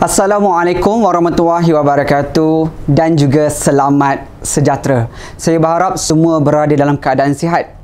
Assalamualaikum warahmatullahi wabarakatuh dan juga selamat sejahtera. Saya berharap semua berada dalam keadaan sihat.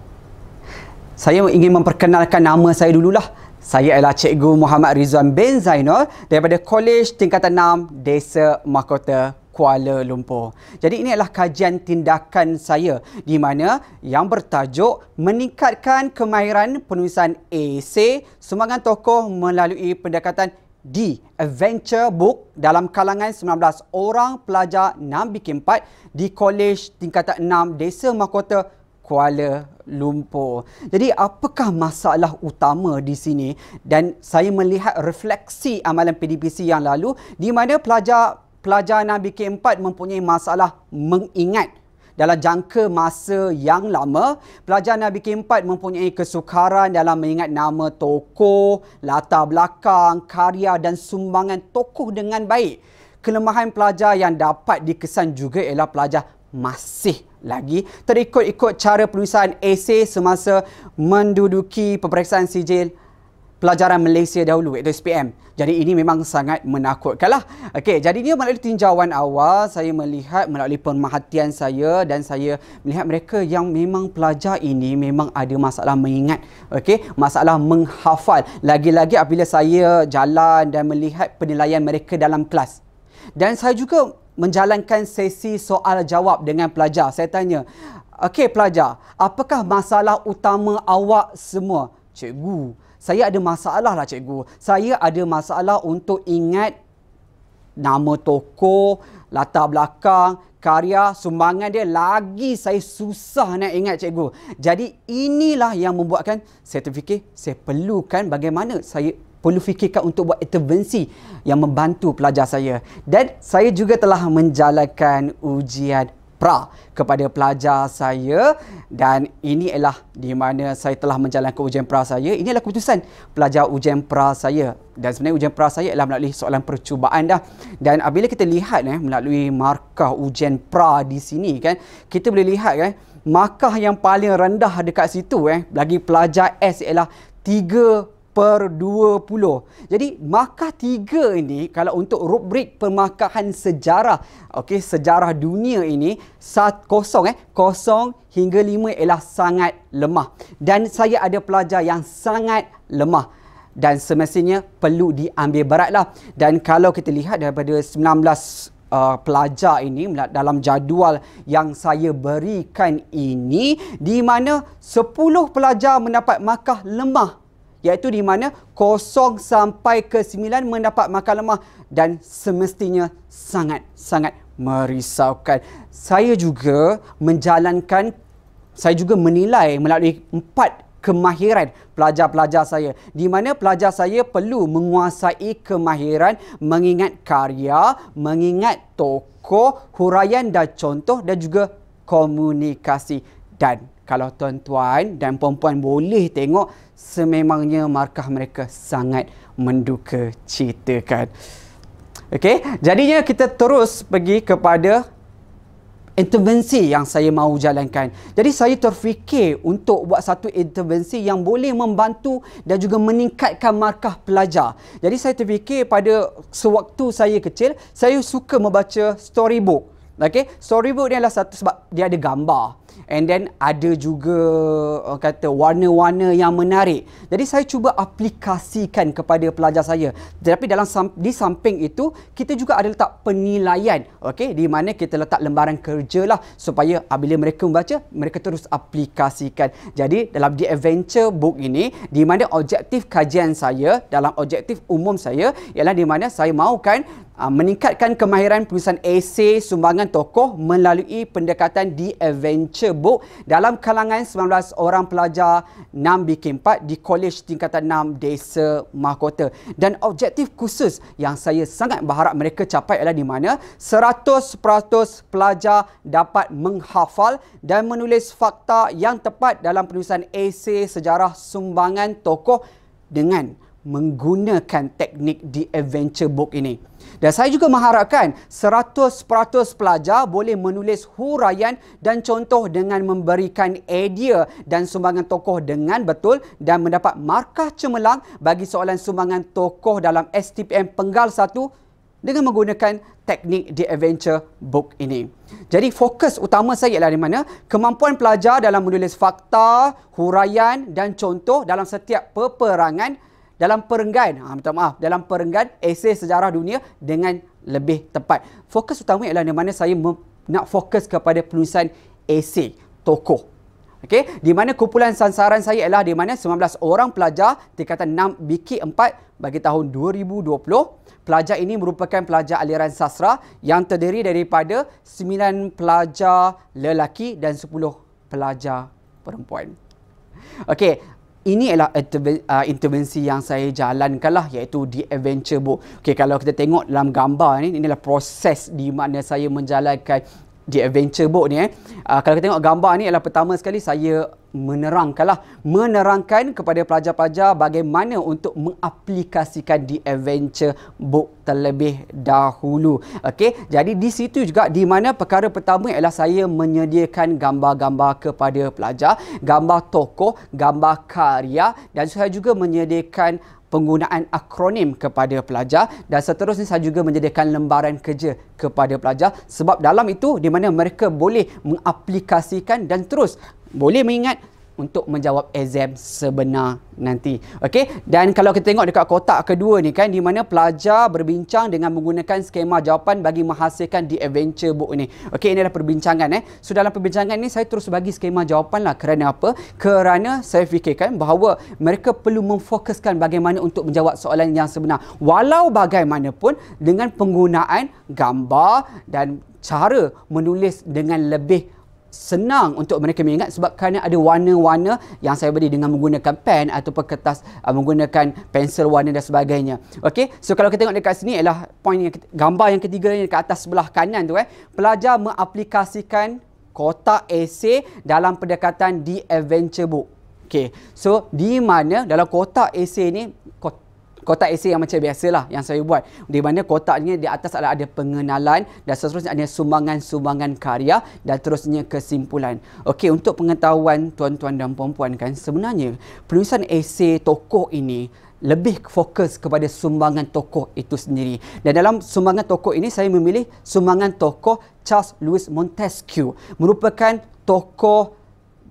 Saya ingin memperkenalkan nama saya dululah. Saya adalah Cikgu Muhammad Rizwan bin Zainal daripada Kolej Tingkatan 6 Desa Mahkota Kuala Lumpur. Jadi ini adalah kajian tindakan saya di mana yang bertajuk meningkatkan kemahiran penulisan AC sumbangan tokoh melalui pendekatan di Adventure Book dalam kalangan 19 orang pelajar 6BK4 di Kolej Tingkatan 6 Desa Mahkota Kuala Lumpur. Jadi apakah masalah utama di sini dan saya melihat refleksi amalan PDPC yang lalu di mana pelajar pelajar 6BK4 mempunyai masalah mengingat dalam jangka masa yang lama. Pelajar Nabi Kempat mempunyai kesukaran dalam mengingat nama tokoh, latar belakang, karya dan sumbangan tokoh dengan baik. Kelemahan pelajar yang dapat dikesan juga ialah pelajar masih lagi terikut-ikut cara penulisan esei semasa menduduki peperiksaan sijil pelajaran Malaysia dahulu iaitu SPM. Jadi ini memang sangat menakutkanlah. Okey, jadi ini melalui tinjauan awal saya melihat melalui pemerhatian saya dan saya melihat mereka yang memang pelajar ini memang ada masalah mengingat. Okey, masalah menghafal. Lagi-lagi apabila saya jalan dan melihat penilaian mereka dalam kelas. Dan saya juga menjalankan sesi soal jawab dengan pelajar. Saya tanya, "Okey pelajar, apakah masalah utama awak semua?" Cikgu, saya ada masalah lah cikgu. Saya ada masalah untuk ingat nama toko, latar belakang, karya, sumbangan dia lagi saya susah nak ingat cikgu. Jadi inilah yang membuatkan saya terfikir saya perlukan bagaimana saya perlu fikirkan untuk buat intervensi yang membantu pelajar saya. Dan saya juga telah menjalankan ujian pra kepada pelajar saya dan ini adalah di mana saya telah menjalankan ujian pra saya. Ini adalah keputusan pelajar ujian pra saya dan sebenarnya ujian pra saya adalah melalui soalan percubaan dah. Dan apabila kita lihat eh, melalui markah ujian pra di sini kan, kita boleh lihat kan, markah yang paling rendah dekat situ eh, bagi pelajar S ialah per 20. Jadi markah 3 ini kalau untuk rubrik permarkahan sejarah, okey sejarah dunia ini sat, kosong eh, kosong hingga 5 ialah sangat lemah. Dan saya ada pelajar yang sangat lemah dan semestinya perlu diambil beratlah. Dan kalau kita lihat daripada 19 Uh, pelajar ini dalam jadual yang saya berikan ini di mana 10 pelajar mendapat markah lemah iaitu di mana 0 sampai ke 9 mendapat makan lemah dan semestinya sangat-sangat merisaukan. Saya juga menjalankan, saya juga menilai melalui empat kemahiran pelajar-pelajar saya. Di mana pelajar saya perlu menguasai kemahiran mengingat karya, mengingat tokoh, huraian dan contoh dan juga komunikasi dan kalau tuan-tuan dan puan-puan boleh tengok sememangnya markah mereka sangat menduka cita kan. Okey, jadinya kita terus pergi kepada intervensi yang saya mahu jalankan. Jadi saya terfikir untuk buat satu intervensi yang boleh membantu dan juga meningkatkan markah pelajar. Jadi saya terfikir pada sewaktu saya kecil, saya suka membaca storybook. Okey, storybook ni adalah satu sebab dia ada gambar and then ada juga uh, kata warna-warna yang menarik. Jadi saya cuba aplikasikan kepada pelajar saya. Tetapi dalam di samping itu kita juga ada letak penilaian, okey, di mana kita letak lembaran kerja lah supaya apabila mereka membaca, mereka terus aplikasikan. Jadi dalam The Adventure Book ini di mana objektif kajian saya dalam objektif umum saya ialah di mana saya mahukan Ah, meningkatkan kemahiran penulisan esei sumbangan tokoh melalui pendekatan di Adventure Book dalam kalangan 19 orang pelajar 6BK4 di Kolej Tingkatan 6 Desa Mahkota. Dan objektif khusus yang saya sangat berharap mereka capai adalah di mana 100% pelajar dapat menghafal dan menulis fakta yang tepat dalam penulisan esei sejarah sumbangan tokoh dengan menggunakan teknik di adventure book ini. Dan saya juga mengharapkan 100% pelajar boleh menulis huraian dan contoh dengan memberikan idea dan sumbangan tokoh dengan betul dan mendapat markah cemerlang bagi soalan sumbangan tokoh dalam STPM penggal 1 dengan menggunakan teknik di adventure book ini. Jadi fokus utama saya ialah di mana kemampuan pelajar dalam menulis fakta, huraian dan contoh dalam setiap peperangan dalam perenggan ha, minta maaf dalam perenggan esei sejarah dunia dengan lebih tepat fokus utama ialah di mana saya nak fokus kepada penulisan esei tokoh okey di mana kumpulan sasaran saya ialah di mana 19 orang pelajar tingkatan 6 BK4 bagi tahun 2020 pelajar ini merupakan pelajar aliran sastra yang terdiri daripada 9 pelajar lelaki dan 10 pelajar perempuan Okey, ini adalah uh, intervensi yang saya jalankanlah iaitu di adventure book. Okay, kalau kita tengok dalam gambar ni adalah proses di mana saya menjalankan di adventure book ni eh. Uh, kalau kita tengok gambar ni adalah pertama sekali saya menerangkanlah menerangkan kepada pelajar-pelajar bagaimana untuk mengaplikasikan di adventure book terlebih dahulu. Okey, jadi di situ juga di mana perkara pertama ialah saya menyediakan gambar-gambar kepada pelajar, gambar tokoh, gambar karya dan saya juga menyediakan penggunaan akronim kepada pelajar dan seterusnya saya juga menjadikan lembaran kerja kepada pelajar sebab dalam itu di mana mereka boleh mengaplikasikan dan terus boleh mengingat untuk menjawab exam sebenar nanti. Okey, dan kalau kita tengok dekat kotak kedua ni kan di mana pelajar berbincang dengan menggunakan skema jawapan bagi menghasilkan di adventure book ni. Okey, ini adalah perbincangan eh. So dalam perbincangan ni saya terus bagi skema jawapan lah kerana apa? Kerana saya fikirkan bahawa mereka perlu memfokuskan bagaimana untuk menjawab soalan yang sebenar. Walau bagaimanapun dengan penggunaan gambar dan cara menulis dengan lebih senang untuk mereka mengingat sebab kerana ada warna-warna yang saya beri dengan menggunakan pen ataupun kertas uh, menggunakan pensel warna dan sebagainya. Okey. So kalau kita tengok dekat sini ialah point yang gambar yang ketiga ni dekat atas sebelah kanan tu eh. Pelajar mengaplikasikan kotak esei dalam pendekatan di adventure book. Okey. So di mana dalam kotak esei ni kotak esei yang macam biasalah yang saya buat di mana kotaknya di atas adalah ada pengenalan dan seterusnya ada sumbangan-sumbangan karya dan terusnya kesimpulan. Okey untuk pengetahuan tuan-tuan dan puan-puan kan sebenarnya penulisan esei tokoh ini lebih fokus kepada sumbangan tokoh itu sendiri. Dan dalam sumbangan tokoh ini saya memilih sumbangan tokoh Charles Louis Montesquieu merupakan tokoh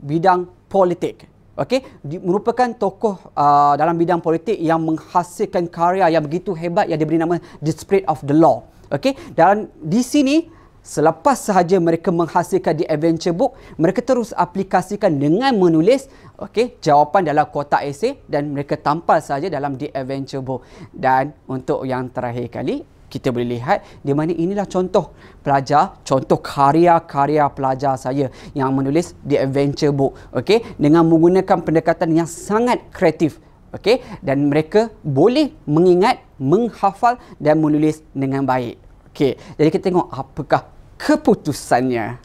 bidang politik okey merupakan tokoh uh, dalam bidang politik yang menghasilkan karya yang begitu hebat yang diberi nama The Spirit of the Law okey dan di sini selepas sahaja mereka menghasilkan The Adventure Book mereka terus aplikasikan dengan menulis okey jawapan dalam kotak esei dan mereka tampal sahaja dalam The Adventure Book dan untuk yang terakhir kali kita boleh lihat di mana inilah contoh pelajar, contoh karya-karya pelajar saya yang menulis di Adventure Book. Okey, dengan menggunakan pendekatan yang sangat kreatif. Okey, dan mereka boleh mengingat, menghafal dan menulis dengan baik. Okey, jadi kita tengok apakah keputusannya.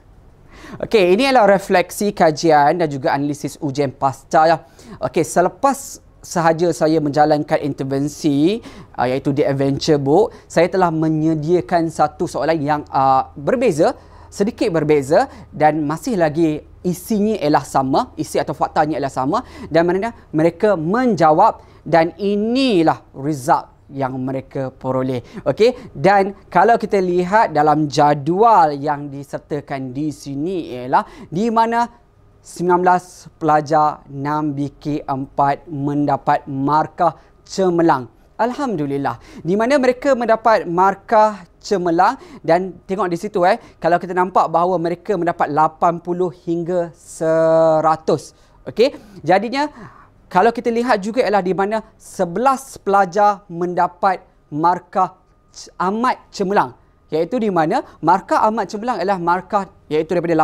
Okey, ini adalah refleksi kajian dan juga analisis ujian pasca ya. Okey, selepas sahaja saya menjalankan intervensi uh, iaitu The Adventure Book, saya telah menyediakan satu soalan yang uh, berbeza, sedikit berbeza dan masih lagi isinya ialah sama, isi atau faktanya ialah sama dan mana mereka menjawab dan inilah result yang mereka peroleh. Okey, dan kalau kita lihat dalam jadual yang disertakan di sini ialah di mana 19 pelajar 6BK4 mendapat markah cemerlang. Alhamdulillah. Di mana mereka mendapat markah cemerlang dan tengok di situ eh kalau kita nampak bahawa mereka mendapat 80 hingga 100. Okey. Jadinya kalau kita lihat juga ialah di mana 11 pelajar mendapat markah amat cemerlang iaitu di mana markah amat cemerlang ialah markah iaitu daripada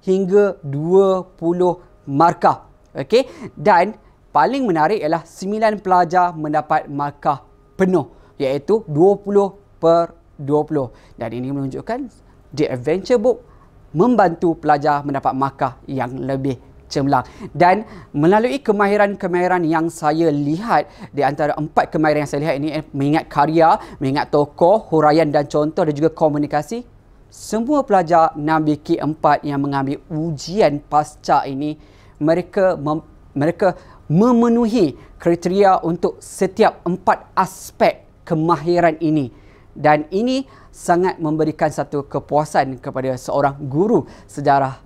18 hingga 20 markah. Okey dan paling menarik ialah 9 pelajar mendapat markah penuh iaitu 20 per 20 dan ini menunjukkan The Adventure Book membantu pelajar mendapat markah yang lebih cemerlang dan melalui kemahiran-kemahiran yang saya lihat di antara empat kemahiran yang saya lihat ini eh, mengingat karya, mengingat tokoh, huraian dan contoh dan juga komunikasi semua pelajar 6BK4 yang mengambil ujian pasca ini mereka mem- mereka memenuhi kriteria untuk setiap empat aspek kemahiran ini dan ini sangat memberikan satu kepuasan kepada seorang guru sejarah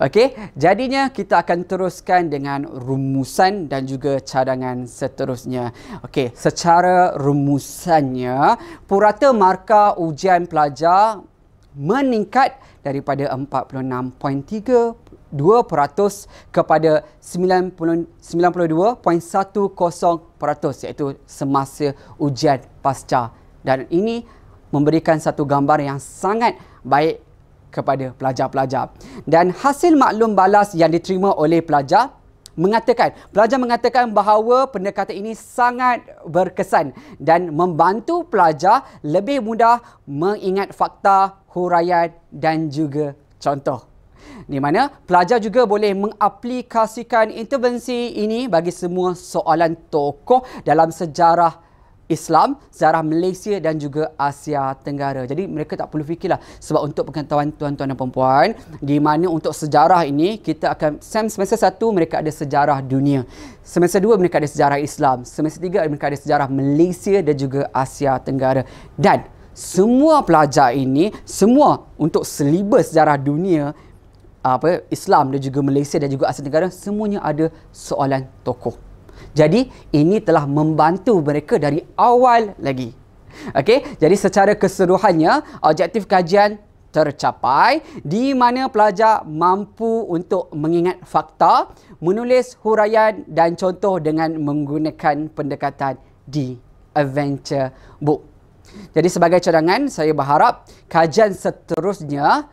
Okey, jadinya kita akan teruskan dengan rumusan dan juga cadangan seterusnya. Okey, secara rumusannya, purata markah ujian pelajar meningkat daripada 46.32% kepada 92.10% iaitu semasa ujian pasca. Dan ini memberikan satu gambar yang sangat baik kepada pelajar-pelajar. Dan hasil maklum balas yang diterima oleh pelajar mengatakan, pelajar mengatakan bahawa pendekatan ini sangat berkesan dan membantu pelajar lebih mudah mengingat fakta, huraian dan juga contoh. Di mana pelajar juga boleh mengaplikasikan intervensi ini bagi semua soalan tokoh dalam sejarah Islam, sejarah Malaysia dan juga Asia Tenggara. Jadi mereka tak perlu fikirlah sebab untuk pengetahuan tuan-tuan dan perempuan di mana untuk sejarah ini kita akan semester satu mereka ada sejarah dunia. Semester dua mereka ada sejarah Islam. Semester tiga mereka ada sejarah Malaysia dan juga Asia Tenggara. Dan semua pelajar ini semua untuk selibas sejarah dunia apa Islam dan juga Malaysia dan juga Asia Tenggara semuanya ada soalan tokoh. Jadi ini telah membantu mereka dari awal lagi. Okey, jadi secara keseluruhannya objektif kajian tercapai di mana pelajar mampu untuk mengingat fakta, menulis huraian dan contoh dengan menggunakan pendekatan di adventure book. Jadi sebagai cadangan, saya berharap kajian seterusnya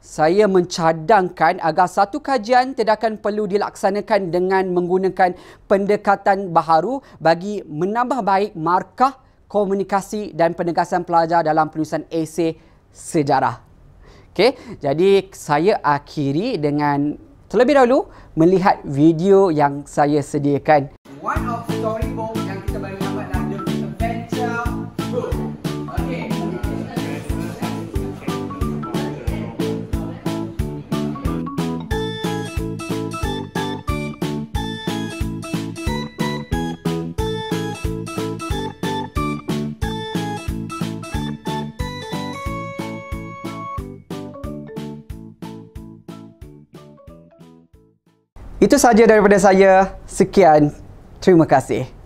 saya mencadangkan agar satu kajian tidakkan perlu dilaksanakan dengan menggunakan pendekatan baharu bagi menambah baik markah komunikasi dan penegasan pelajar dalam penulisan esei sejarah. Okay, jadi saya akhiri dengan terlebih dahulu melihat video yang saya sediakan. One of Itu sahaja daripada saya. Sekian. Terima kasih.